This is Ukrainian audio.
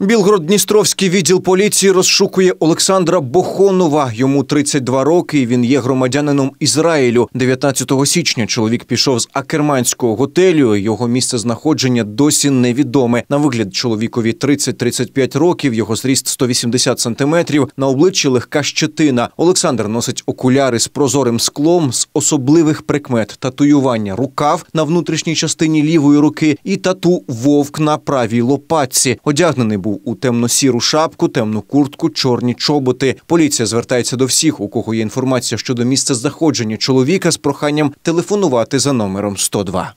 Білгород-Дністровський відділ поліції розшукує Олександра Бохонова. Йому 32 роки. і Він є громадянином Ізраїлю. 19 січня чоловік пішов з акерманського готелю. Його місце знаходження досі невідоме. На вигляд чоловікові 30-35 років. Його зріст 180 сантиметрів. На обличчі легка щетина. Олександр носить окуляри з прозорим склом з особливих прикмет: татуювання рукав на внутрішній частині лівої руки і тату вовк на правій лопатці. Одягнений був у темно-сіру шапку, темну куртку, чорні чоботи. Поліція звертається до всіх, у кого є інформація щодо місця знаходження чоловіка з проханням телефонувати за номером 102.